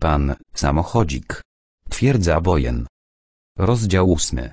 Pan, samochodzik. Twierdza Bojen. Rozdział ósmy.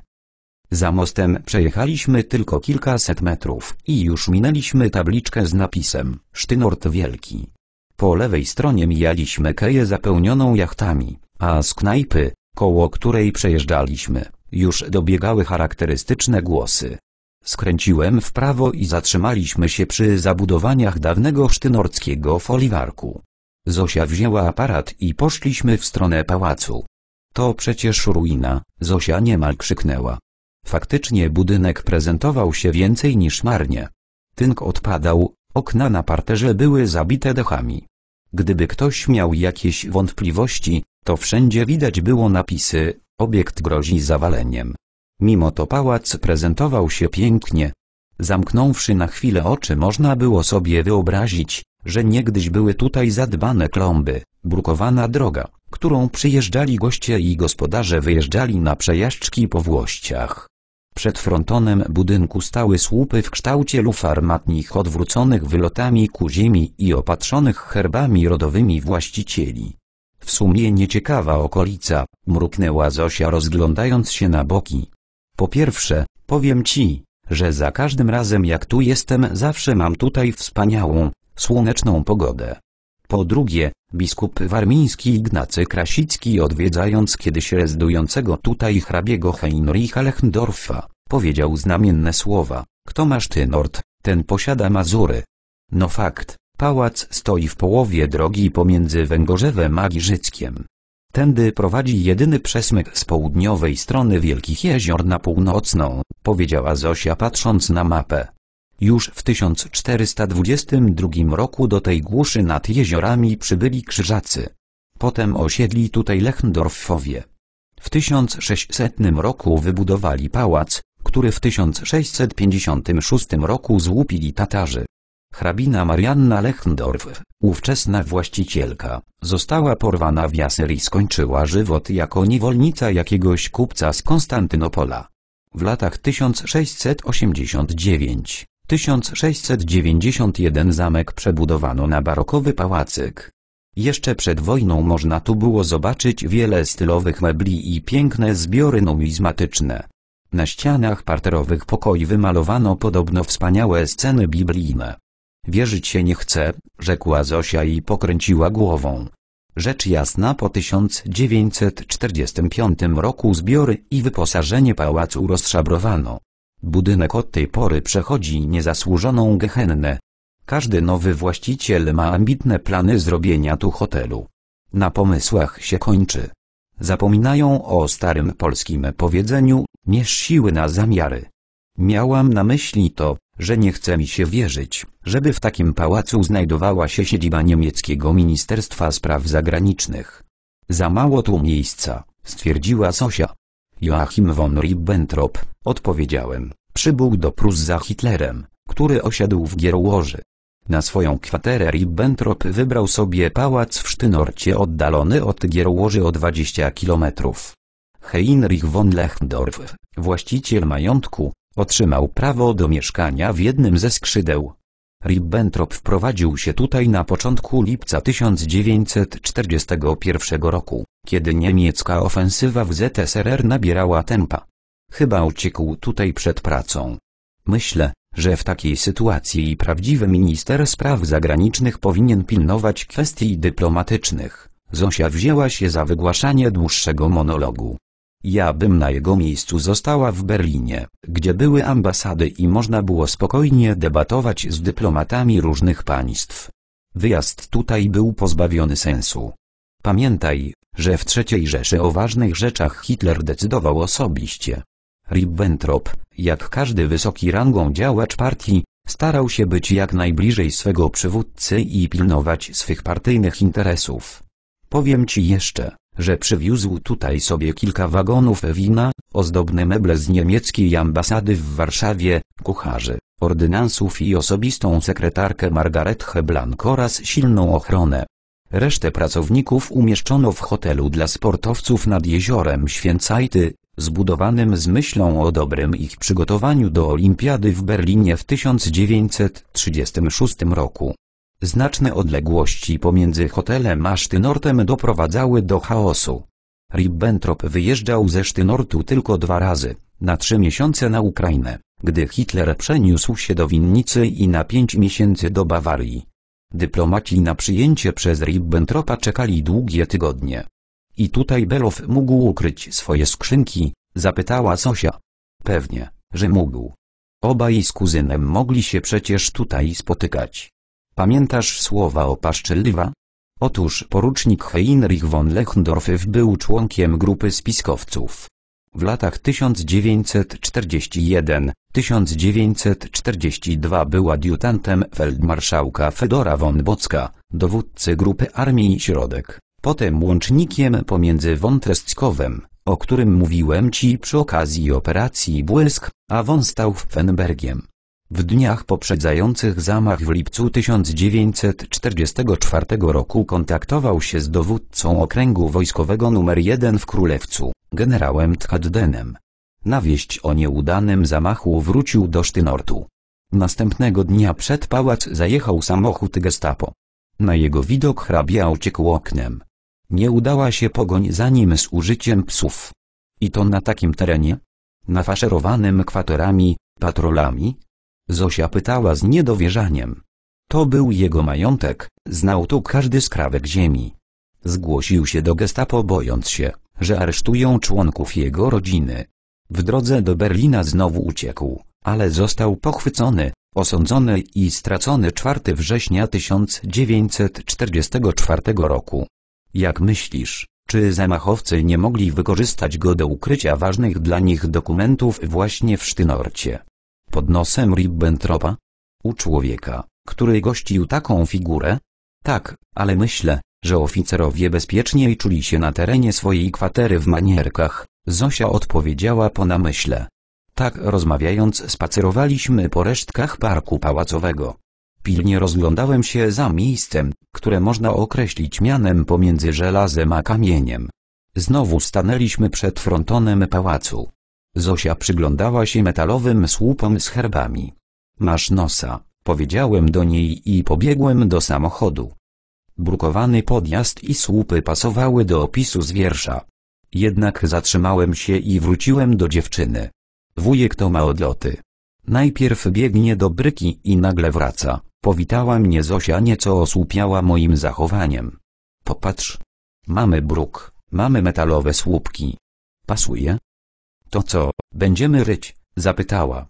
Za mostem przejechaliśmy tylko kilkaset metrów i już minęliśmy tabliczkę z napisem Sztynort Wielki. Po lewej stronie mijaliśmy keję zapełnioną jachtami, a z knajpy, koło której przejeżdżaliśmy, już dobiegały charakterystyczne głosy. Skręciłem w prawo i zatrzymaliśmy się przy zabudowaniach dawnego sztynorckiego foliwarku. Zosia wzięła aparat i poszliśmy w stronę pałacu. To przecież ruina, Zosia niemal krzyknęła. Faktycznie budynek prezentował się więcej niż marnie. Tynk odpadał, okna na parterze były zabite dechami. Gdyby ktoś miał jakieś wątpliwości, to wszędzie widać było napisy, obiekt grozi zawaleniem. Mimo to pałac prezentował się pięknie, Zamknąwszy na chwilę oczy można było sobie wyobrazić, że niegdyś były tutaj zadbane klomby, brukowana droga, którą przyjeżdżali goście i gospodarze wyjeżdżali na przejażdżki po włościach. Przed frontonem budynku stały słupy w kształcie luf armatnich odwróconych wylotami ku ziemi i opatrzonych herbami rodowymi właścicieli. W sumie nieciekawa okolica, mruknęła Zosia rozglądając się na boki. Po pierwsze, powiem ci, że za każdym razem jak tu jestem zawsze mam tutaj wspaniałą, słoneczną pogodę. Po drugie, biskup warmiński Ignacy Krasicki odwiedzając kiedyś rezydującego tutaj hrabiego Heinricha Lechendorfa, powiedział znamienne słowa, kto masz ty nord, ten posiada Mazury. No fakt, pałac stoi w połowie drogi pomiędzy Węgorzewem a Giżyckiem. Tędy prowadzi jedyny przesmyk z południowej strony Wielkich Jezior na północną, powiedziała Zosia patrząc na mapę. Już w 1422 roku do tej głuszy nad jeziorami przybyli krzyżacy. Potem osiedli tutaj Lechendorfowie. W 1600 roku wybudowali pałac, który w 1656 roku złupili Tatarzy. Hrabina Marianna Lechendorf, ówczesna właścicielka, została porwana w jaser i skończyła żywot jako niewolnica jakiegoś kupca z Konstantynopola. W latach 1689-1691 zamek przebudowano na barokowy pałacyk. Jeszcze przed wojną można tu było zobaczyć wiele stylowych mebli i piękne zbiory numizmatyczne. Na ścianach parterowych pokoi wymalowano podobno wspaniałe sceny biblijne. Wierzyć się nie chcę, rzekła Zosia i pokręciła głową. Rzecz jasna po 1945 roku zbiory i wyposażenie pałacu rozszabrowano. Budynek od tej pory przechodzi niezasłużoną gehennę. Każdy nowy właściciel ma ambitne plany zrobienia tu hotelu. Na pomysłach się kończy. Zapominają o starym polskim powiedzeniu, "Miesz siły na zamiary. Miałam na myśli to, że nie chce mi się wierzyć, żeby w takim pałacu znajdowała się siedziba niemieckiego Ministerstwa Spraw Zagranicznych. Za mało tu miejsca, stwierdziła Sosia. Joachim von Ribbentrop, odpowiedziałem, przybył do Prus za Hitlerem, który osiadł w Gierołoży. Na swoją kwaterę Ribbentrop wybrał sobie pałac w Sztynorcie oddalony od Gierołoży o 20 kilometrów. Heinrich von Lechdorf, właściciel majątku, Otrzymał prawo do mieszkania w jednym ze skrzydeł. Ribbentrop wprowadził się tutaj na początku lipca 1941 roku, kiedy niemiecka ofensywa w ZSRR nabierała tempa. Chyba uciekł tutaj przed pracą. Myślę, że w takiej sytuacji prawdziwy minister spraw zagranicznych powinien pilnować kwestii dyplomatycznych. Zosia wzięła się za wygłaszanie dłuższego monologu. Ja bym na jego miejscu została w Berlinie, gdzie były ambasady i można było spokojnie debatować z dyplomatami różnych państw. Wyjazd tutaj był pozbawiony sensu. Pamiętaj, że w III Rzeszy o ważnych rzeczach Hitler decydował osobiście. Ribbentrop, jak każdy wysoki rangą działacz partii, starał się być jak najbliżej swego przywódcy i pilnować swych partyjnych interesów. Powiem ci jeszcze, że przywiózł tutaj sobie kilka wagonów wina, ozdobne meble z niemieckiej ambasady w Warszawie, kucharzy, ordynansów i osobistą sekretarkę Margaret Heblank oraz silną ochronę. Resztę pracowników umieszczono w hotelu dla sportowców nad jeziorem Święcajty, zbudowanym z myślą o dobrym ich przygotowaniu do Olimpiady w Berlinie w 1936 roku. Znaczne odległości pomiędzy hotelem a Sztynortem doprowadzały do chaosu. Ribbentrop wyjeżdżał ze Sztynortu tylko dwa razy, na trzy miesiące na Ukrainę, gdy Hitler przeniósł się do Winnicy i na pięć miesięcy do Bawarii. Dyplomaci na przyjęcie przez Ribbentropa czekali długie tygodnie. I tutaj Below mógł ukryć swoje skrzynki, zapytała Sosia. Pewnie, że mógł. Obaj z kuzynem mogli się przecież tutaj spotykać. Pamiętasz słowa o Paszczyliwa? Otóż porucznik Heinrich von Lechdorff był członkiem grupy spiskowców. W latach 1941-1942 był adiutantem feldmarszałka Fedora von Bocka, dowódcy grupy Armii Środek, potem łącznikiem pomiędzy Wątreskowem, o którym mówiłem Ci przy okazji operacji Błysk, a von Stauffenbergiem. W dniach poprzedzających zamach w lipcu 1944 roku kontaktował się z dowódcą okręgu wojskowego nr 1 w Królewcu, generałem Tkaddenem. Na wieść o nieudanym zamachu wrócił do Sztynortu. Następnego dnia przed pałac zajechał samochód gestapo. Na jego widok hrabia uciekł oknem. Nie udała się pogoń za nim z użyciem psów. I to na takim terenie? Nafaszerowanym kwaterami, patrolami, Zosia pytała z niedowierzaniem. To był jego majątek, znał tu każdy skrawek ziemi. Zgłosił się do gestapo bojąc się, że aresztują członków jego rodziny. W drodze do Berlina znowu uciekł, ale został pochwycony, osądzony i stracony 4 września 1944 roku. Jak myślisz, czy zamachowcy nie mogli wykorzystać go do ukrycia ważnych dla nich dokumentów właśnie w Sztynorcie? pod nosem Ribbentropa? U człowieka, który gościł taką figurę? Tak, ale myślę, że oficerowie bezpieczniej czuli się na terenie swojej kwatery w manierkach, Zosia odpowiedziała po namyśle. Tak rozmawiając spacerowaliśmy po resztkach parku pałacowego. Pilnie rozglądałem się za miejscem, które można określić mianem pomiędzy żelazem a kamieniem. Znowu stanęliśmy przed frontonem pałacu. Zosia przyglądała się metalowym słupom z herbami. Masz nosa, powiedziałem do niej i pobiegłem do samochodu. Brukowany podjazd i słupy pasowały do opisu z wiersza. Jednak zatrzymałem się i wróciłem do dziewczyny. Wujek to ma odloty. Najpierw biegnie do bryki i nagle wraca. Powitała mnie Zosia nieco osłupiała moim zachowaniem. Popatrz. Mamy bruk, mamy metalowe słupki. Pasuje? To co, będziemy ryć? zapytała.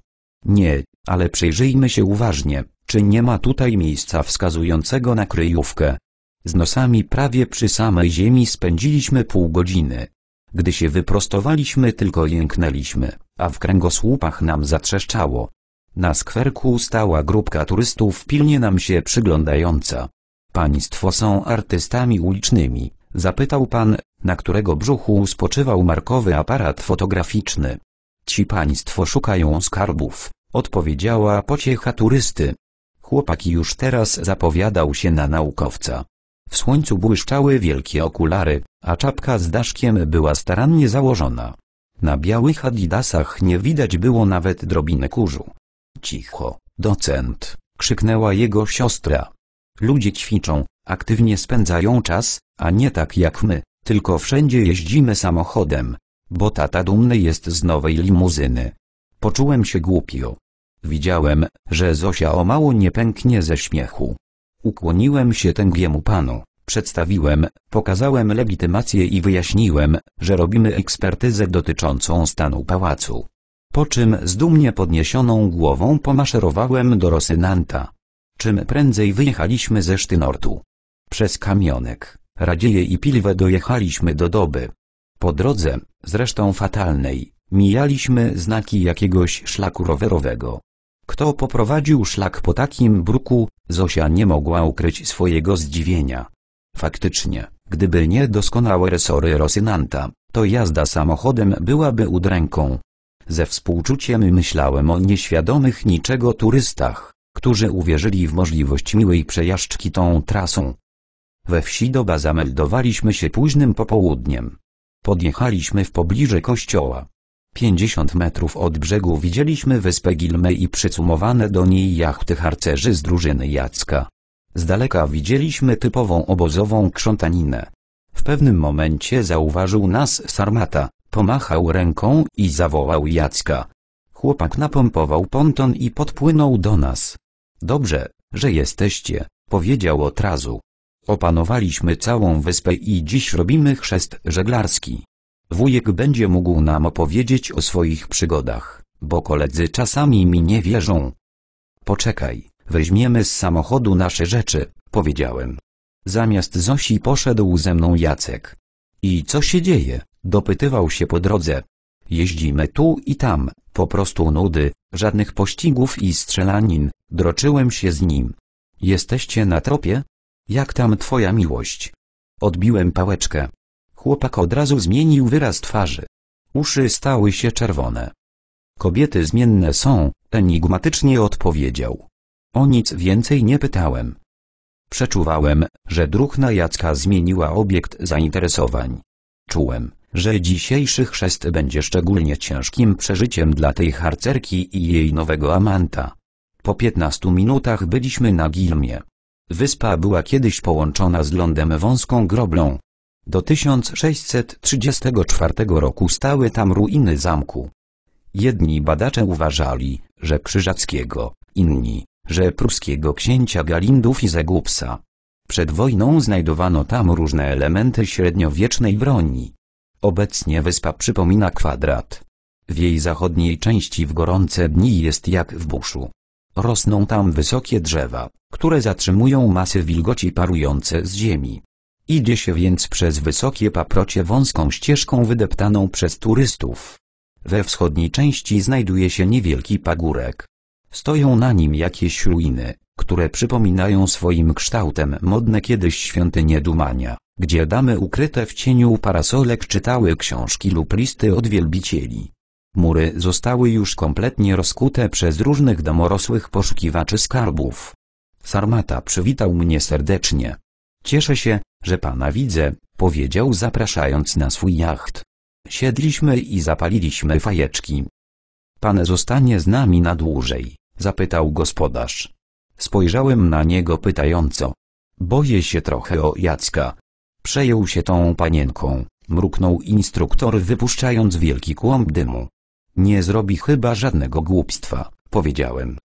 Nie, ale przyjrzyjmy się uważnie, czy nie ma tutaj miejsca wskazującego na kryjówkę. Z nosami prawie przy samej ziemi spędziliśmy pół godziny. Gdy się wyprostowaliśmy tylko jęknęliśmy, a w kręgosłupach nam zatrzeszczało. Na skwerku stała grupka turystów pilnie nam się przyglądająca. Państwo są artystami ulicznymi, Zapytał pan, na którego brzuchu spoczywał markowy aparat fotograficzny. Ci państwo szukają skarbów, odpowiedziała pociecha turysty. Chłopak już teraz zapowiadał się na naukowca. W słońcu błyszczały wielkie okulary, a czapka z daszkiem była starannie założona. Na białych adidasach nie widać było nawet drobiny kurzu. Cicho, docent, krzyknęła jego siostra. Ludzie ćwiczą, aktywnie spędzają czas, a nie tak jak my, tylko wszędzie jeździmy samochodem. Bo tata dumny jest z nowej limuzyny. Poczułem się głupio. Widziałem, że Zosia o mało nie pęknie ze śmiechu. Ukłoniłem się tęgiemu panu, przedstawiłem, pokazałem legitymację i wyjaśniłem, że robimy ekspertyzę dotyczącą stanu pałacu. Po czym z dumnie podniesioną głową pomaszerowałem do Rosynanta. Czym prędzej wyjechaliśmy ze Sztynortu. Przez kamionek. Radzieje i Pilwę dojechaliśmy do doby. Po drodze, zresztą fatalnej, mijaliśmy znaki jakiegoś szlaku rowerowego. Kto poprowadził szlak po takim bruku, Zosia nie mogła ukryć swojego zdziwienia. Faktycznie, gdyby nie doskonałe resory Rosynanta, to jazda samochodem byłaby udręką. Ze współczuciem myślałem o nieświadomych niczego turystach, którzy uwierzyli w możliwość miłej przejażdżki tą trasą. We wsi Doba zameldowaliśmy się późnym popołudniem. Podjechaliśmy w pobliże kościoła. 50 metrów od brzegu widzieliśmy wyspę Gilmy i przycumowane do niej jachty harcerzy z drużyny Jacka. Z daleka widzieliśmy typową obozową krzątaninę. W pewnym momencie zauważył nas Sarmata, pomachał ręką i zawołał Jacka. Chłopak napompował ponton i podpłynął do nas. Dobrze, że jesteście, powiedział od razu. Opanowaliśmy całą wyspę i dziś robimy chrzest żeglarski. Wujek będzie mógł nam opowiedzieć o swoich przygodach, bo koledzy czasami mi nie wierzą. Poczekaj, weźmiemy z samochodu nasze rzeczy, powiedziałem. Zamiast Zosi poszedł ze mną Jacek. I co się dzieje? Dopytywał się po drodze. Jeździmy tu i tam, po prostu nudy, żadnych pościgów i strzelanin, droczyłem się z nim. Jesteście na tropie? Jak tam twoja miłość? Odbiłem pałeczkę. Chłopak od razu zmienił wyraz twarzy. Uszy stały się czerwone. Kobiety zmienne są, enigmatycznie odpowiedział. O nic więcej nie pytałem. Przeczuwałem, że druhna Jacka zmieniła obiekt zainteresowań. Czułem, że dzisiejszy chrzest będzie szczególnie ciężkim przeżyciem dla tej harcerki i jej nowego amanta. Po piętnastu minutach byliśmy na gilmie. Wyspa była kiedyś połączona z lądem wąską groblą. Do 1634 roku stały tam ruiny zamku. Jedni badacze uważali, że Krzyżackiego, inni, że pruskiego księcia Galindów i Zegubsa. Przed wojną znajdowano tam różne elementy średniowiecznej broni. Obecnie wyspa przypomina kwadrat. W jej zachodniej części w gorące dni jest jak w buszu. Rosną tam wysokie drzewa, które zatrzymują masy wilgoci parujące z ziemi. Idzie się więc przez wysokie paprocie wąską ścieżką wydeptaną przez turystów. We wschodniej części znajduje się niewielki pagórek. Stoją na nim jakieś ruiny, które przypominają swoim kształtem modne kiedyś świątynie dumania, gdzie damy ukryte w cieniu parasolek czytały książki lub listy od wielbicieli. Mury zostały już kompletnie rozkute przez różnych domorosłych poszukiwaczy skarbów. Sarmata przywitał mnie serdecznie. Cieszę się, że pana widzę, powiedział zapraszając na swój jacht. Siedliśmy i zapaliliśmy fajeczki. Pan zostanie z nami na dłużej, zapytał gospodarz. Spojrzałem na niego pytająco. Boję się trochę o Jacka. Przejął się tą panienką, mruknął instruktor wypuszczając wielki kłąb dymu. Nie zrobi chyba żadnego głupstwa, powiedziałem.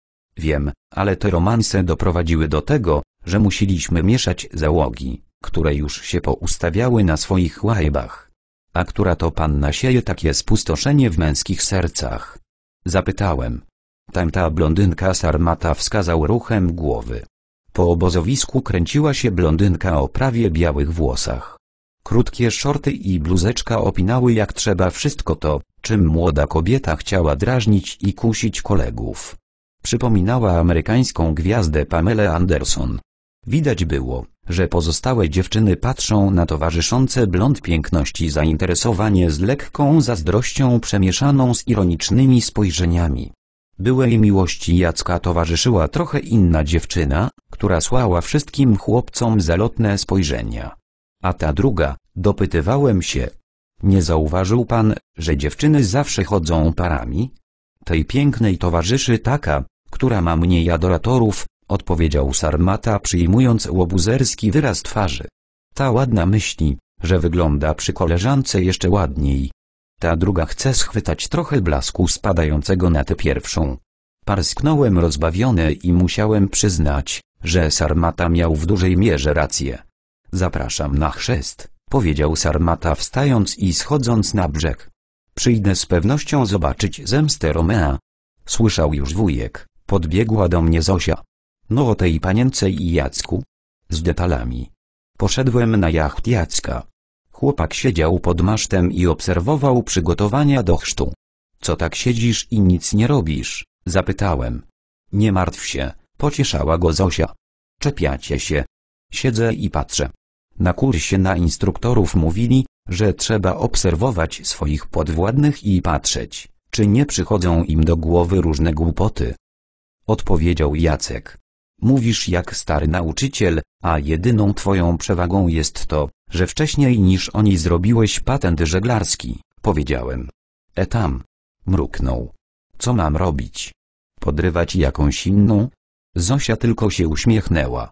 Wiem, ale te romanse doprowadziły do tego, że musieliśmy mieszać załogi, które już się poustawiały na swoich łajbach. A która to panna sieje takie spustoszenie w męskich sercach? Zapytałem. Tamta blondynka sarmata wskazał ruchem głowy. Po obozowisku kręciła się blondynka o prawie białych włosach. Krótkie szorty i bluzeczka opinały jak trzeba wszystko to, czym młoda kobieta chciała drażnić i kusić kolegów. Przypominała amerykańską gwiazdę Pamela Anderson. Widać było, że pozostałe dziewczyny patrzą na towarzyszące blond piękności zainteresowanie z lekką zazdrością przemieszaną z ironicznymi spojrzeniami. Byłej miłości Jacka towarzyszyła trochę inna dziewczyna, która słała wszystkim chłopcom zalotne spojrzenia. A ta druga, dopytywałem się. Nie zauważył pan, że dziewczyny zawsze chodzą parami? Tej pięknej towarzyszy taka, która ma mniej adoratorów, odpowiedział Sarmata przyjmując łobuzerski wyraz twarzy. Ta ładna myśli, że wygląda przy koleżance jeszcze ładniej. Ta druga chce schwytać trochę blasku spadającego na tę pierwszą. Parsknąłem rozbawiony i musiałem przyznać, że Sarmata miał w dużej mierze rację. Zapraszam na chrzest, powiedział Sarmata wstając i schodząc na brzeg. Przyjdę z pewnością zobaczyć zemstę Romea. Słyszał już wujek, podbiegła do mnie Zosia. No o tej panience i Jacku. Z detalami. Poszedłem na jacht Jacka. Chłopak siedział pod masztem i obserwował przygotowania do chrztu. Co tak siedzisz i nic nie robisz? Zapytałem. Nie martw się, pocieszała go Zosia. Czepiacie się. Siedzę i patrzę. Na kursie na instruktorów mówili, że trzeba obserwować swoich podwładnych i patrzeć, czy nie przychodzą im do głowy różne głupoty. Odpowiedział Jacek. Mówisz jak stary nauczyciel, a jedyną twoją przewagą jest to, że wcześniej niż oni zrobiłeś patent żeglarski, powiedziałem. E tam. Mruknął. Co mam robić? Podrywać jakąś inną? Zosia tylko się uśmiechnęła.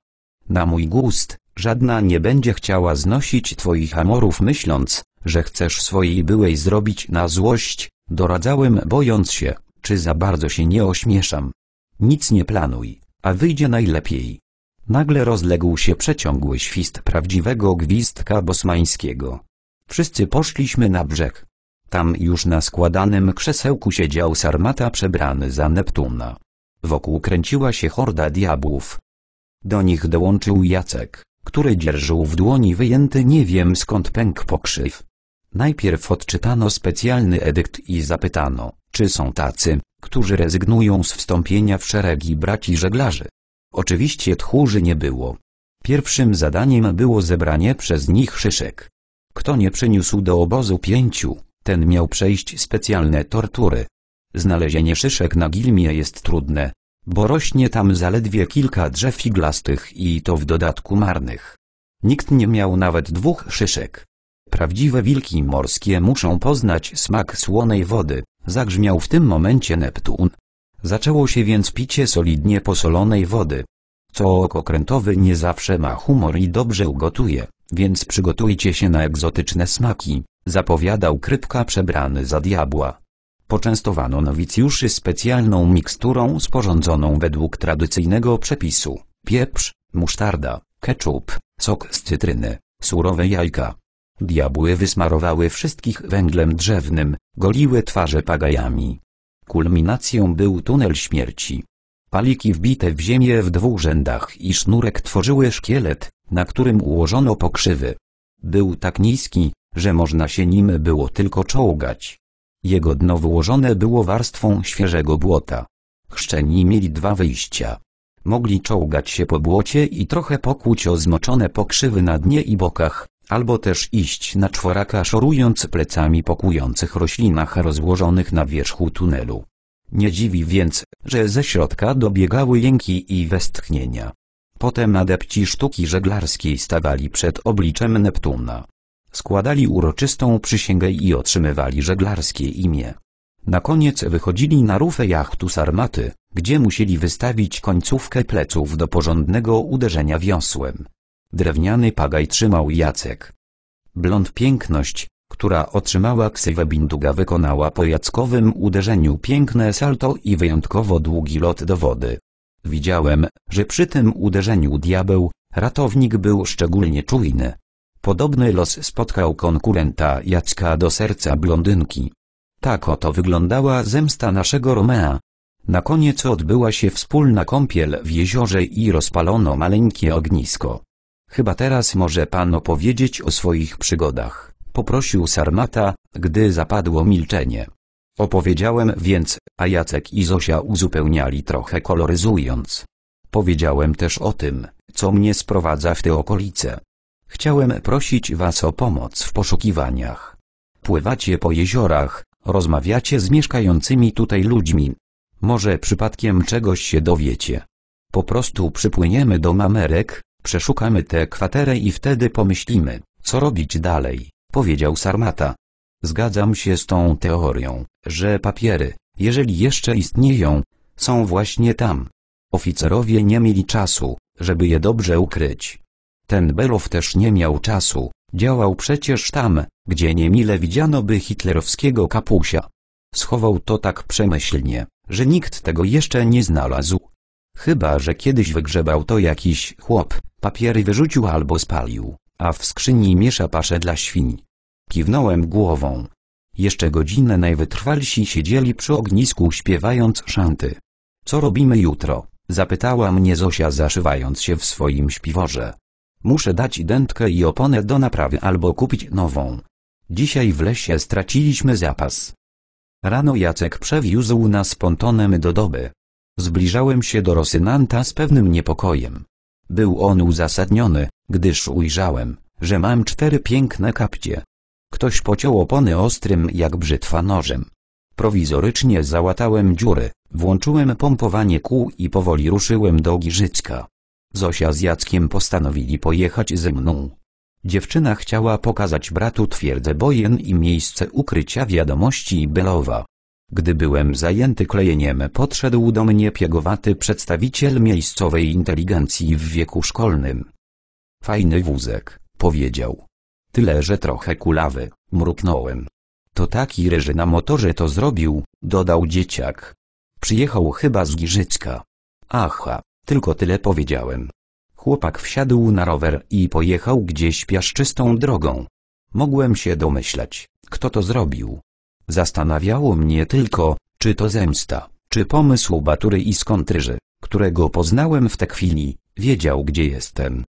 Na mój gust, Żadna nie będzie chciała znosić twoich amorów myśląc, że chcesz swojej byłej zrobić na złość, doradzałem bojąc się, czy za bardzo się nie ośmieszam. Nic nie planuj, a wyjdzie najlepiej. Nagle rozległ się przeciągły świst prawdziwego gwizdka bosmańskiego. Wszyscy poszliśmy na brzeg. Tam już na składanym krzesełku siedział sarmata przebrany za Neptuna. Wokół kręciła się horda diabłów. Do nich dołączył Jacek który dzierżył w dłoni wyjęty nie wiem skąd pęk pokrzyw. Najpierw odczytano specjalny edykt i zapytano, czy są tacy, którzy rezygnują z wstąpienia w szeregi braci żeglarzy. Oczywiście tchórzy nie było. Pierwszym zadaniem było zebranie przez nich szyszek. Kto nie przyniósł do obozu pięciu, ten miał przejść specjalne tortury. Znalezienie szyszek na gilmie jest trudne, bo rośnie tam zaledwie kilka drzew figlastych i to w dodatku marnych. Nikt nie miał nawet dwóch szyszek. Prawdziwe wilki morskie muszą poznać smak słonej wody, zagrzmiał w tym momencie Neptun. Zaczęło się więc picie solidnie posolonej wody. Co okokrętowy nie zawsze ma humor i dobrze ugotuje, więc przygotujcie się na egzotyczne smaki, zapowiadał krypka przebrany za diabła. Poczęstowano nowicjuszy specjalną miksturą sporządzoną według tradycyjnego przepisu. Pieprz, musztarda, ketchup, sok z cytryny, surowe jajka. Diabły wysmarowały wszystkich węglem drzewnym, goliły twarze pagajami. Kulminacją był tunel śmierci. Paliki wbite w ziemię w dwóch rzędach i sznurek tworzyły szkielet, na którym ułożono pokrzywy. Był tak niski, że można się nim było tylko czołgać. Jego dno wyłożone było warstwą świeżego błota. Chrzczeni mieli dwa wyjścia. Mogli czołgać się po błocie i trochę pokłuć o zmoczone pokrzywy na dnie i bokach, albo też iść na czworaka szorując plecami po roślinach rozłożonych na wierzchu tunelu. Nie dziwi więc, że ze środka dobiegały jęki i westchnienia. Potem adepci sztuki żeglarskiej stawali przed obliczem Neptuna. Składali uroczystą przysięgę i otrzymywali żeglarskie imię. Na koniec wychodzili na rufę jachtu Sarmaty, gdzie musieli wystawić końcówkę pleców do porządnego uderzenia wiosłem. Drewniany pagaj trzymał Jacek. Blond piękność, która otrzymała ksywę Binduga wykonała po jackowym uderzeniu piękne salto i wyjątkowo długi lot do wody. Widziałem, że przy tym uderzeniu diabeł, ratownik był szczególnie czujny. Podobny los spotkał konkurenta Jacka do serca blondynki. Tak oto wyglądała zemsta naszego Romea. Na koniec odbyła się wspólna kąpiel w jeziorze i rozpalono maleńkie ognisko. Chyba teraz może pan opowiedzieć o swoich przygodach, poprosił Sarmata, gdy zapadło milczenie. Opowiedziałem więc, a Jacek i Zosia uzupełniali trochę koloryzując. Powiedziałem też o tym, co mnie sprowadza w te okolice. Chciałem prosić was o pomoc w poszukiwaniach. Pływacie po jeziorach, rozmawiacie z mieszkającymi tutaj ludźmi. Może przypadkiem czegoś się dowiecie. Po prostu przypłyniemy do mamerek, przeszukamy tę kwaterę i wtedy pomyślimy, co robić dalej, powiedział Sarmata. Zgadzam się z tą teorią, że papiery, jeżeli jeszcze istnieją, są właśnie tam. Oficerowie nie mieli czasu, żeby je dobrze ukryć. Ten Below też nie miał czasu, działał przecież tam, gdzie niemile widziano by hitlerowskiego kapusia. Schował to tak przemyślnie, że nikt tego jeszcze nie znalazł. Chyba, że kiedyś wygrzebał to jakiś chłop, papiery wyrzucił albo spalił, a w skrzyni miesza pasze dla świń. Kiwnąłem głową. Jeszcze godzinę najwytrwalsi siedzieli przy ognisku śpiewając szanty. Co robimy jutro? Zapytała mnie Zosia zaszywając się w swoim śpiworze. Muszę dać identkę i oponę do naprawy albo kupić nową. Dzisiaj w lesie straciliśmy zapas. Rano Jacek przewiózł nas pontonem do doby. Zbliżałem się do Rosynanta z pewnym niepokojem. Był on uzasadniony, gdyż ujrzałem, że mam cztery piękne kapcie. Ktoś pociął opony ostrym jak brzytwa nożem. Prowizorycznie załatałem dziury, włączyłem pompowanie kół i powoli ruszyłem do Giżycka. Zosia z Jackiem postanowili pojechać ze mną. Dziewczyna chciała pokazać bratu twierdzę Bojen i miejsce ukrycia wiadomości Belowa. Gdy byłem zajęty klejeniem podszedł do mnie piegowaty przedstawiciel miejscowej inteligencji w wieku szkolnym. Fajny wózek, powiedział. Tyle, że trochę kulawy, mruknąłem. To taki ryży na motorze to zrobił, dodał dzieciak. Przyjechał chyba z Giżycka. Aha, tylko tyle powiedziałem. Chłopak wsiadł na rower i pojechał gdzieś piaszczystą drogą. Mogłem się domyślać, kto to zrobił. Zastanawiało mnie tylko, czy to zemsta, czy pomysł Batury i Skontryży, którego poznałem w tej chwili, wiedział gdzie jestem,